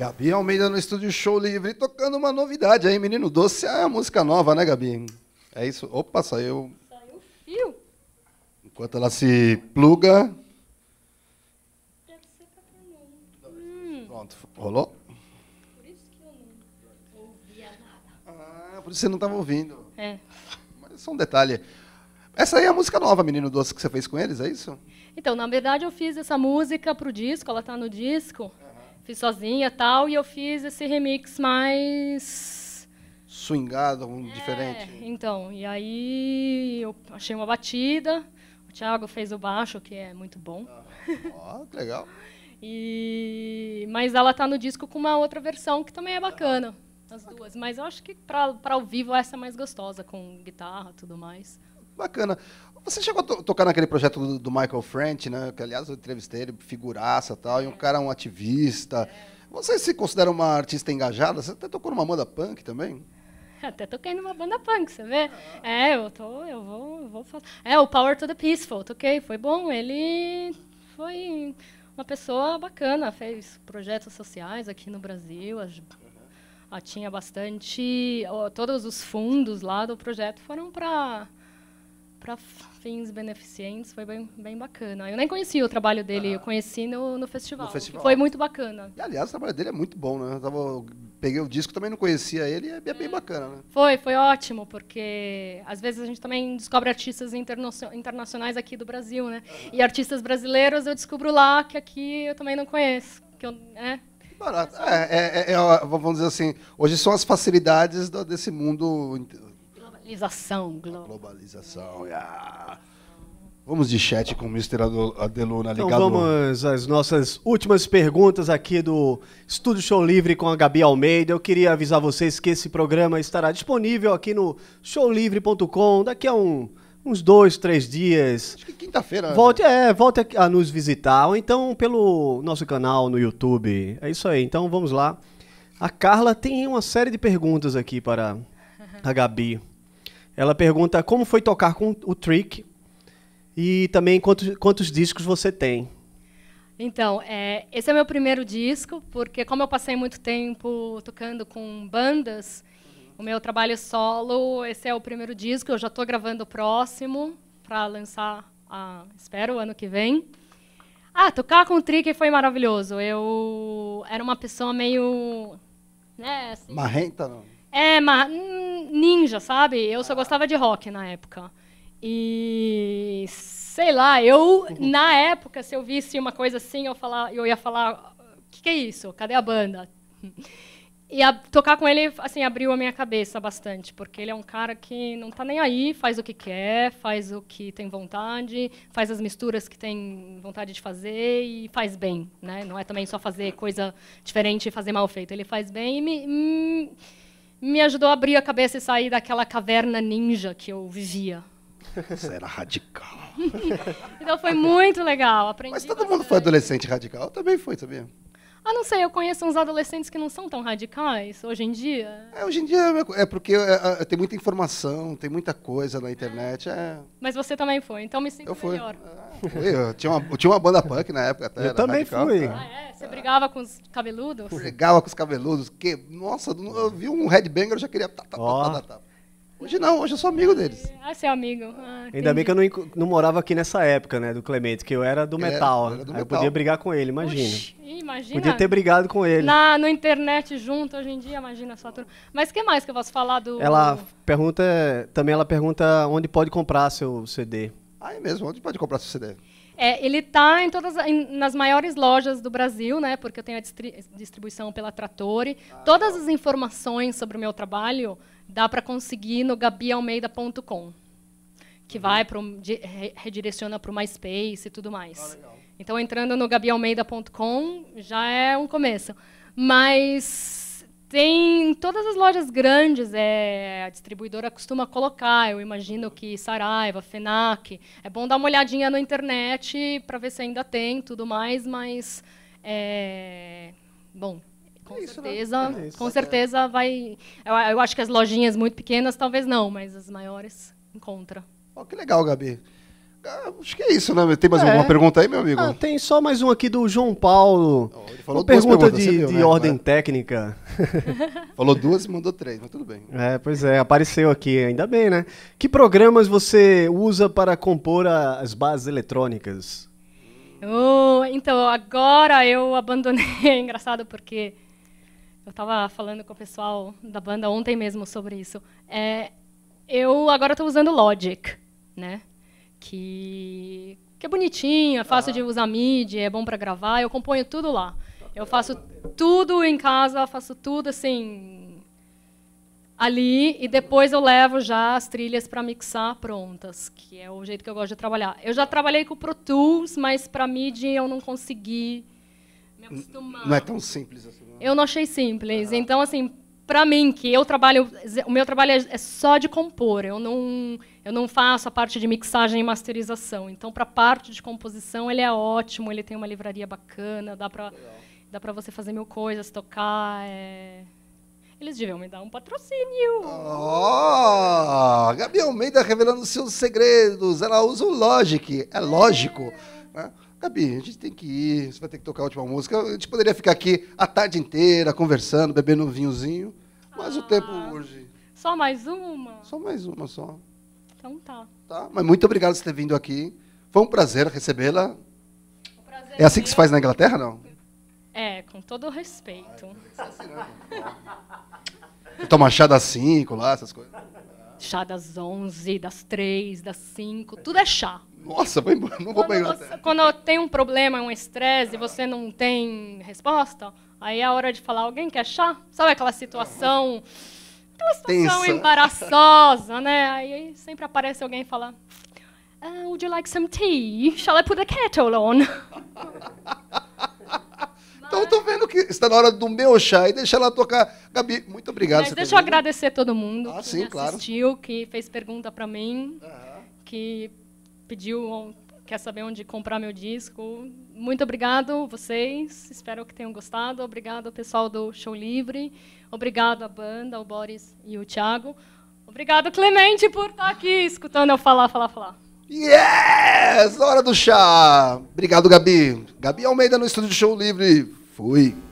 Gabi Almeida no Estúdio Show Livre, tocando uma novidade aí, Menino Doce, ah, é a música nova, né, Gabi? É isso. Opa, saiu. Saiu fio. Enquanto ela se pluga. Deve ser pra hum. hum. Pronto, rolou? Por isso que eu não ouvia nada. Ah, por isso você não estava ouvindo. É. Mas só um detalhe. Essa aí é a música nova, Menino Doce, que você fez com eles, é isso? Então, na verdade, eu fiz essa música pro disco, ela está no disco. Fiz sozinha tal, e eu fiz esse remix mais. Swingado, um é, diferente. Então, e aí eu achei uma batida, o Thiago fez o baixo, que é muito bom. Ah, ó, ah, que legal. e, mas ela tá no disco com uma outra versão que também é bacana. Ah, as duas, mas eu acho que para ao vivo essa é mais gostosa, com guitarra e tudo mais. Bacana. Você chegou a to tocar naquele projeto do, do, Michael French, né? Que, aliás, eu entrevistei ele, figuraça tal, e um cara um ativista. Você se considera uma artista engajada? Você até tocou numa banda punk também? até toquei numa banda punk, você vê? É, eu tô, eu vou, eu vou falar. É, o Power to the Peaceful, toquei, foi bom. Ele foi uma pessoa bacana, fez projetos sociais aqui no Brasil, a, tinha bastante, todos os fundos lá do projeto foram para para fins beneficentes, foi bem, bem bacana. Eu nem conhecia o trabalho dele, ah. eu conheci no, no festival. No festival. Foi muito bacana. E, aliás, o trabalho dele é muito bom, né? Eu tava, peguei o disco, também não conhecia ele e é, é bem hum. bacana, né? Foi, foi ótimo, porque às vezes a gente também descobre artistas internacionais aqui do Brasil, né? E artistas brasileiros eu descubro lá que aqui eu também não conheço. Que eu, né? Barato. É, é, é, é vamos dizer assim, hoje são as facilidades do, desse mundo Globalização. Glo... Globalização. Yeah. Vamos de chat com o Mr. Adeluna então ligado. Então vamos às nossas últimas perguntas aqui do Estúdio Show Livre com a Gabi Almeida. Eu queria avisar vocês que esse programa estará disponível aqui no showlivre.com daqui a um, uns dois, três dias. Acho que quinta-feira. Né? Volte, né? é, volte a, a nos visitar ou então pelo nosso canal no YouTube. É isso aí. Então vamos lá. A Carla tem uma série de perguntas aqui para a Gabi. Ela pergunta como foi tocar com o Trick e também quantos, quantos discos você tem. Então, é, esse é meu primeiro disco, porque como eu passei muito tempo tocando com bandas, o meu trabalho solo, esse é o primeiro disco, eu já estou gravando o próximo para lançar, a, espero, ano que vem. Ah, tocar com o Trick foi maravilhoso. Eu era uma pessoa meio... Né, assim, Marrenta, não? É, mas hum, ninja, sabe? Eu só ah. gostava de rock na época. E sei lá, eu uhum. na época se eu visse uma coisa assim, eu falar, eu ia falar, o que, que é isso? Cadê a banda? E a, tocar com ele assim abriu a minha cabeça bastante, porque ele é um cara que não está nem aí, faz o que quer, faz o que tem vontade, faz as misturas que tem vontade de fazer e faz bem, né? Não é também só fazer coisa diferente e fazer mal feito, ele faz bem e me, hum, me ajudou a abrir a cabeça e sair daquela caverna ninja que eu vivia. Você era radical. então foi muito legal. Aprendi Mas todo mundo foi adolescente radical? Eu também fui, sabia? Ah, não sei, eu conheço uns adolescentes que não são tão radicais hoje em dia. É, hoje em dia é, é porque é, é, é, tem muita informação, tem muita coisa na internet. É. Mas você também foi, então me sinto eu melhor. Fui. Eu tinha, uma, eu tinha uma banda punk na época até. Eu também radical, fui. Ah, é? Você brigava com os cabeludos? Brigava com os cabeludos. Que, nossa, eu vi um headbanger, eu já queria. Tá, tá, oh. tá, hoje não, hoje eu sou amigo deles. Ah, é amigo. Ah, Ainda bem que eu não, não, morava aqui nessa época, né, do Clemente, que eu era do metal. Era, era do metal. eu podia brigar com ele, imagina. Oxi, imagina. Podia ter brigado com ele. Na no internet junto hoje em dia, imagina só turma. Mas que mais que eu posso falar do. Ela pergunta. É, também ela pergunta onde pode comprar seu CD. Aí mesmo, onde pode comprar seu CD? É, ele está em todas em, nas maiores lojas do Brasil, né? Porque eu tenho a distri distribuição pela Trattori. Ah, todas as informações sobre o meu trabalho dá para conseguir no gabialmeida.com, que uhum. vai para re, redireciona para o MySpace e tudo mais. Ah, então entrando no gabialmeida.com já é um começo. Mas tem todas as lojas grandes, é, a distribuidora costuma colocar, eu imagino que Saraiva, Fenac. É bom dar uma olhadinha na internet para ver se ainda tem tudo mais, mas. É, bom, com é isso, né? certeza, né? é com certeza vai. Eu, eu, acho que as lojinhas muito pequenas talvez não, mas as maiores encontra. Oh, que legal, Gabi. Ah, acho que é isso, né? Tem mais é. alguma pergunta aí, meu amigo? Ah, tem só mais um aqui do João Paulo. ele falou Uma duas pergunta de, viu, de né? ordem é. técnica. falou duas e mandou três, mas tudo bem. É, pois é, apareceu aqui, ainda bem, né? Que programas você usa para compor as bases eletrônicas? Oh, então, agora eu abandonei. É engraçado porque eu estava falando com o pessoal da banda ontem mesmo sobre isso. É, eu agora estou usando Logic, né? que, que é bonitinho, é fácil ah. de usar mídia, é bom para gravar. Eu componho tudo lá. Eu faço tudo em casa, faço tudo assim ali e depois eu levo já as trilhas para mixar prontas, que é o jeito que eu gosto de trabalhar. Eu já trabalhei com Pro Tools, mas para mídia eu não consegui me acostumar. Não é tão simples assim. Não. Né? Eu não achei simples. Ah. Então assim, para mim, que eu trabalho, o meu trabalho é, é só de compor, eu não, eu não faço a parte de mixagem e masterização. Então, para a parte de composição, ele é ótimo, ele tem uma livraria bacana, dá para dá para você fazer mil coisas, tocar. É... Eles deviam me dar um patrocínio. Oh, Gabi Almeida revelando seus segredos. Ela usa o Logic, é lógico. Né? Gabi, a gente tem que ir, você vai ter que tocar a última música. A gente poderia ficar aqui a tarde inteira conversando, bebendo um vinhozinho. Mas ah, o tempo urge ah, Só mais uma? Só mais uma só. Então tá. Tá, mas muito obrigado por ter vindo aqui. Foi um prazer recebê-la. É assim que se faz na Inglaterra, não? É, com todo o respeito. Toma chá das 5 lá, essas coisas. Chá das 11, das 3, das 5, tudo é chá. Nossa, vou embora, não vou pra Inglaterra. quando tem um problema, um estresse, e você não tem resposta, aí é a hora de falar, alguém quer chá? Sabe aquela situação... Aquela situação embaraçosa, né? Aí sempre aparece alguém e fala... Uh, would you like some tea? Shall I put the kettle on? Então eu tô vendo que está na hora do meu chá e deixa ela tocar. Gabi, muito obrigado. Mas deixa eu agradecer todo mundo ah, que sim, assistiu, claro. que fez pergunta para mim, uhum. que pediu, quer saber onde comprar meu disco. Muito obrigado vocês, espero que tenham gostado. Obrigado ao pessoal do Show Livre, obrigado à banda, ao Boris e o Thiago. Obrigado, Clemente, por estar aqui escutando eu falar, falar, falar. Yes! Hora do chá! Obrigado, Gabi. Gabi Almeida no estúdio Show Livre. Fui.